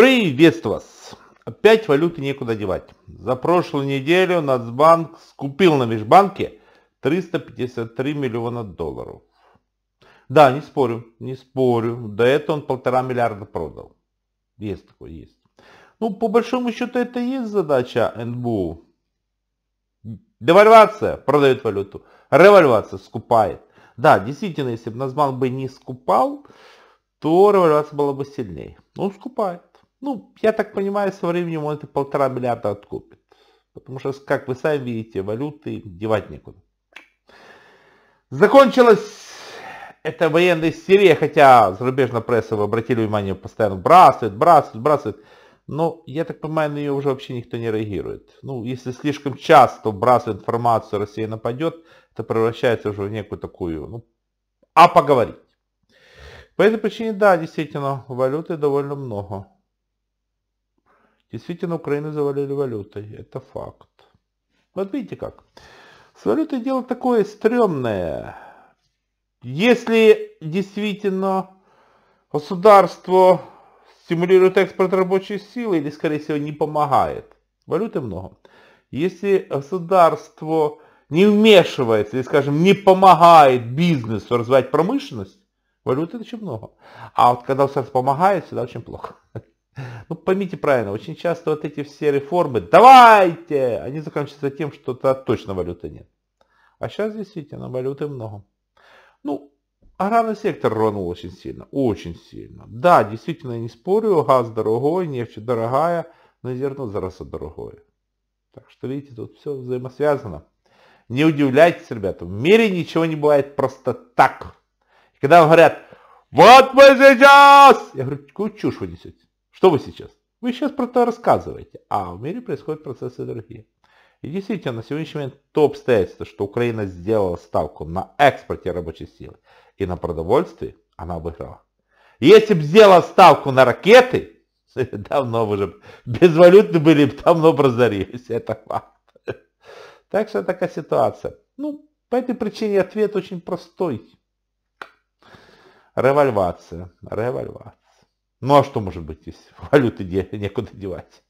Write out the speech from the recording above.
Приветствую вас! Опять валюты некуда девать. За прошлую неделю Нацбанк скупил на Межбанке 353 миллиона долларов. Да, не спорю, не спорю. До этого он полтора миллиарда продал. Есть такое, есть. Ну, по большому счету, это и есть задача НБУ. Девальвация продает валюту, револьвация скупает. Да, действительно, если бы Нацбанк бы не скупал, то револьвация была бы сильнее. Он ну, скупает. Ну, я так понимаю, со временем он это полтора миллиарда откупит. Потому что, как вы сами видите, валюты девать некуда. Закончилась эта военная серия, хотя зарубежная пресса вы обратили внимание, постоянно бросает, бросает, бросает. Но, я так понимаю, на нее уже вообще никто не реагирует. Ну, если слишком часто бросает информацию, Россия нападет, это превращается уже в некую такую, ну, а поговорить. По этой причине, да, действительно, валюты довольно много. Действительно, Украину завалили валютой. Это факт. Вот видите как. С валютой дело такое стрёмное. Если действительно государство стимулирует экспорт рабочей силы или, скорее всего, не помогает, валюты много. Если государство не вмешивается или, скажем, не помогает бизнесу развивать промышленность, валюты очень много. А вот когда государство помогает, всегда очень плохо. Ну, поймите правильно, очень часто вот эти все реформы, давайте, они заканчиваются тем, что -то точно валюты нет. А сейчас действительно валюты много. Ну, аграрный сектор рванул очень сильно, очень сильно. Да, действительно, я не спорю, газ дорогой, нефть дорогая, но зерно зараз дорогое. Так что, видите, тут все взаимосвязано. Не удивляйтесь, ребята, в мире ничего не бывает просто так. И когда говорят, вот мы сейчас, я говорю, какую чушь вы несете? Что вы сейчас? Вы сейчас про то рассказываете, а в мире происходят процессы другие. И действительно, на сегодняшний момент то обстоятельство, что Украина сделала ставку на экспорте рабочей силы и на продовольствие, она выиграла. Если бы сделала ставку на ракеты, давно бы уже без валюты были, бы давно прозорились, это факт. Так что такая ситуация. Ну, по этой причине ответ очень простой. Револьвация, револьвация. Ну а что может быть, если валюты некуда девать?